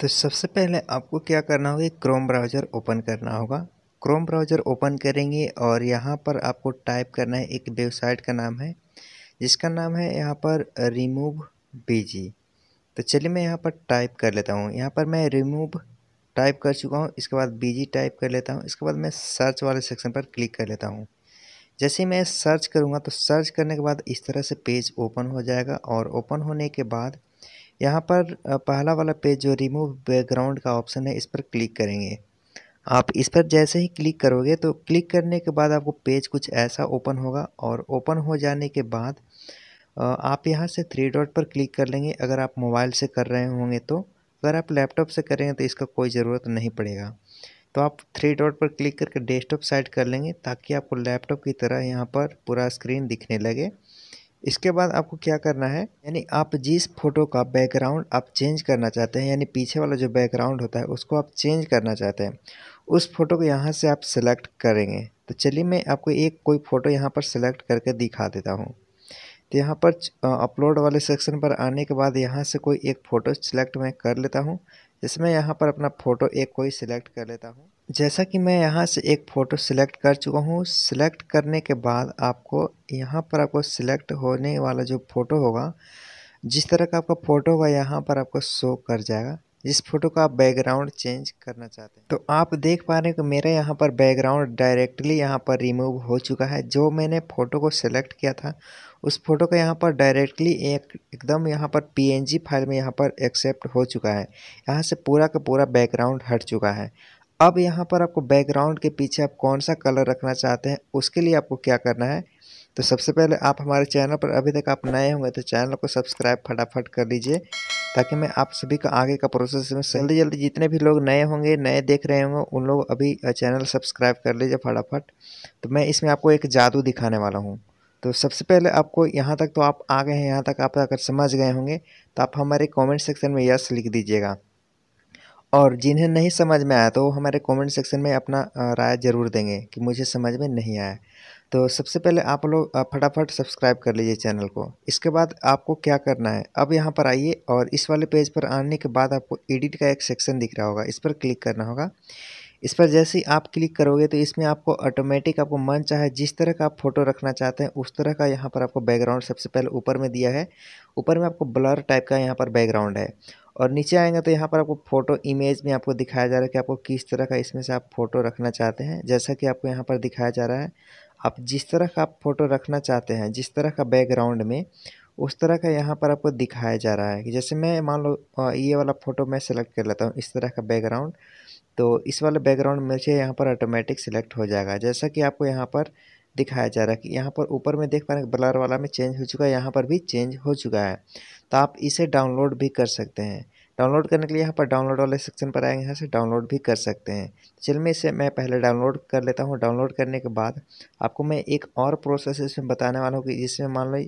तो सबसे पहले आपको क्या करना होगा क्रोम ब्राउज़र ओपन करना होगा क्रोम ब्राउज़र ओपन करेंगे और यहाँ पर आपको टाइप करना है एक वेबसाइट का नाम है जिसका नाम है यहाँ पर रिमूव बीजी तो चलिए मैं यहाँ पर टाइप कर लेता हूँ यहाँ पर मैं रिमूव टाइप कर चुका हूँ इसके बाद बीजी टाइप कर लेता हूँ इसके बाद मैं सर्च वाले सेक्शन पर क्लिक कर लेता हूँ जैसे मैं सर्च करूँगा तो सर्च करने के बाद इस तरह से पेज ओपन हो जाएगा और ओपन होने के बाद यहाँ पर पहला वाला पेज जो रिमूव बैकग्राउंड का ऑप्शन है इस पर क्लिक करेंगे आप इस पर जैसे ही क्लिक करोगे तो क्लिक करने के बाद आपको पेज कुछ ऐसा ओपन होगा और ओपन हो जाने के बाद आप यहाँ से थ्री डॉट पर क्लिक कर लेंगे अगर आप मोबाइल से कर रहे होंगे तो अगर आप लैपटॉप से करेंगे तो इसका कोई ज़रूरत नहीं पड़ेगा तो आप थ्री डॉट पर क्लिक करके डेस्कटॉप साइड कर लेंगे ताकि आपको लैपटॉप की तरह यहाँ पर पूरा स्क्रीन दिखने लगे इसके बाद आपको क्या करना है यानी आप जिस फोटो का बैकग्राउंड आप चेंज करना चाहते हैं यानी पीछे वाला जो बैकग्राउंड होता है उसको आप चेंज करना चाहते हैं उस फोटो को यहाँ से आप सेलेक्ट करेंगे तो चलिए मैं आपको एक कोई फ़ोटो यहाँ पर सेलेक्ट करके दिखा देता हूँ तो यहाँ पर अपलोड वाले सेक्शन पर आने के बाद यहाँ से कोई एक फ़ोटो सिलेक्ट मैं कर लेता हूँ मैं यहाँ पर अपना फ़ोटो एक कोई सिलेक्ट कर लेता हूँ जैसा कि मैं यहाँ से एक फ़ोटो सिलेक्ट कर चुका हूँ सिलेक्ट करने के बाद आपको यहाँ पर आपको सिलेक्ट होने वाला जो फ़ोटो होगा जिस तरह का आपका फ़ोटो होगा यहाँ पर आपको शो कर जाएगा जिस फोटो का आप बैकग्राउंड चेंज करना चाहते हैं तो आप देख पा रहे हैं कि मेरे यहाँ पर बैकग्राउंड डायरेक्टली यहाँ पर रिमूव हो चुका है जो मैंने फोटो को सिलेक्ट किया था उस फोटो का यहाँ पर डायरेक्टली एक एकदम यहाँ पर पीएनजी फाइल में यहाँ पर एक्सेप्ट हो चुका है यहाँ से पूरा का पूरा बैकग्राउंड हट चुका है अब यहाँ पर आपको बैकग्राउंड के पीछे आप कौन सा कलर रखना चाहते हैं उसके लिए आपको क्या करना है तो सबसे पहले आप हमारे चैनल पर अभी तक आप नए होंगे तो चैनल को सब्सक्राइब फटाफट कर लीजिए ताकि मैं आप सभी का आगे का प्रोसेस में जल्दी जल्दी जितने भी लोग नए होंगे नए देख रहे होंगे उन लोग अभी चैनल सब्सक्राइब कर लीजिए फटाफट तो मैं इसमें आपको एक जादू दिखाने वाला हूँ तो सबसे पहले आपको यहाँ तक तो आप आ गए हैं यहाँ तक आप अगर समझ गए होंगे तो आप हमारे कमेंट सेक्शन में यस लिख दीजिएगा और जिन्हें नहीं समझ में आया तो वो हमारे कमेंट सेक्शन में अपना राय ज़रूर देंगे कि मुझे समझ में नहीं आया तो सबसे पहले आप लोग फटाफट सब्सक्राइब कर लीजिए चैनल को इसके बाद आपको क्या करना है अब यहाँ पर आइए और इस वाले पेज पर आने के बाद आपको एडिट का एक सेक्शन दिख रहा होगा इस पर क्लिक करना होगा इस पर जैसे ही आप क्लिक करोगे तो इसमें आपको ऑटोमेटिक आपको मन चाहे जिस तरह का आप फोटो रखना चाहते हैं उस तरह का यहाँ पर आपको बैकग्राउंड सबसे पहले ऊपर में दिया है ऊपर में आपको ब्लर टाइप का यहाँ पर बैकग्राउंड है और नीचे आएंगे तो यहाँ पर आपको फ़ोटो इमेज में आपको दिखाया जा रहा है कि आपको किस तरह का इसमें से आप फ़ोटो रखना चाहते हैं जैसा कि आपको यहाँ पर दिखाया जा रहा है आप जिस तरह का आप फ़ोटो रखना चाहते हैं जिस तरह का बैकग्राउंड में उस तरह का यहाँ पर आपको दिखाया जा रहा है कि जैसे मैं मान लो ये वाला फ़ोटो मैं सेलेक्ट कर लेता हूँ इस तरह का बैकग्राउंड तो इस वाले बैकग्राउंड मुझे यहाँ पर ऑटोमेटिक सिलेक्ट हो जाएगा जैसा कि आपको यहाँ पर दिखाया जा रहा है कि यहाँ पर ऊपर में देख पा रहे हैं ब्लर वाला में चेंज हो चुका है यहाँ पर भी चेंज हो चुका है तो आप इसे डाउनलोड भी कर सकते हैं डाउनलोड करने के लिए यहाँ पर डाउनलोड वाले सेक्शन पर आएंगे यहाँ से डाउनलोड भी कर सकते हैं चल मैं इसे मैं पहले डाउनलोड कर लेता हूँ डाउनलोड करने के बाद आपको मैं एक और प्रोसेस इसमें बताने वाला हूँ कि जिसमें मान लो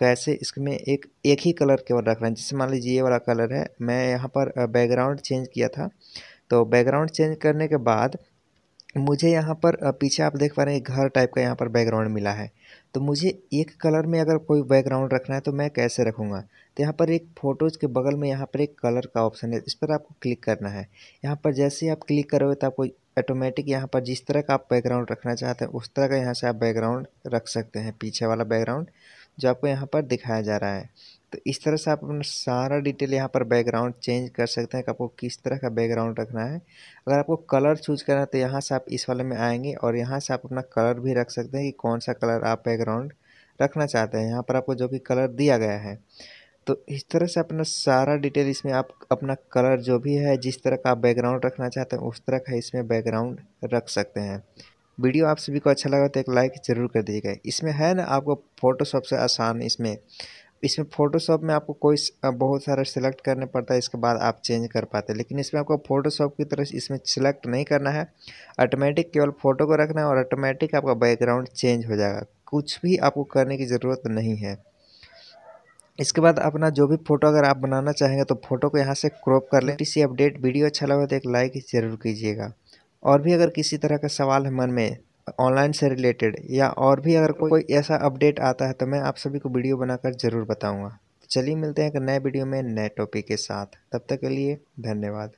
कैसे इसमें एक एक ही कलर केवल रख रहे हैं जिससे मान लीजिए ये वाला कलर है मैं यहाँ पर बैकग्राउंड चेंज किया था तो बैकग्राउंड चेंज करने के बाद मुझे यहाँ पर पीछे आप देख पा रहे हैं घर टाइप का यहाँ पर बैकग्राउंड मिला है तो मुझे एक कलर में अगर कोई बैकग्राउंड रखना है तो मैं कैसे रखूँगा तो यहाँ पर एक फ़ोटोज़ के बगल में यहाँ पर एक कलर का ऑप्शन है इस पर आपको क्लिक करना है यहाँ पर जैसे ही आप क्लिक करोगे तो आपको ऑटोमेटिक यहाँ पर जिस तरह का आप बैकग्राउंड रखना चाहते हैं उस तरह का यहाँ से आप बैकग्राउंड रख सकते हैं पीछे वाला बैकग्राउंड जो आपको यहाँ पर दिखाया जा रहा है तो इस तरह से आप अपना सारा डिटेल यहाँ पर बैकग्राउंड चेंज कर सकते हैं कि आपको किस तरह का बैकग्राउंड रखना है अगर आपको कलर चूज करना है तो यहाँ से आप इस वाले में आएंगे और यहाँ से आप अपना कलर भी रख सकते हैं कि कौन सा कलर आप बैकग्राउंड रखना चाहते हैं यहाँ पर आपको जो भी कलर दिया गया है तो इस तरह से अपना सारा डिटेल इसमें आप अपना कलर जो भी है जिस तरह का आप बैकग्राउंड रखना चाहते हैं उस तरह का इसमें बैकग्राउंड रख सकते हैं वीडियो आप सभी को अच्छा लगा तो एक लाइक ज़रूर कर दीजिएगा इसमें है ना आपको फ़ोटोशॉप से आसान इसमें इसमें फ़ोटोशॉप में आपको कोई बहुत सारा सिलेक्ट करने पड़ता है इसके बाद आप चेंज कर पाते हैं लेकिन इसमें आपको फ़ोटोशॉप की तरह इसमें सिलेक्ट नहीं करना है ऑटोमेटिक केवल फ़ोटो को रखना है और ऑटोमेटिक आपका बैकग्राउंड चेंज हो जाएगा कुछ भी आपको करने की ज़रूरत नहीं है इसके बाद अपना जो भी फोटो अगर आप बनाना चाहेंगे तो फोटो को यहाँ से क्रॉप कर लें इसी अपडेट वीडियो अच्छा लगा तो एक लाइक जरूर कीजिएगा और भी अगर किसी तरह का सवाल है मन में ऑनलाइन से रिलेटेड या और भी अगर कोई ऐसा अपडेट आता है तो मैं आप सभी को वीडियो बनाकर ज़रूर बताऊँगा चलिए मिलते हैं एक नए वीडियो में नए टॉपिक के साथ तब तक के लिए धन्यवाद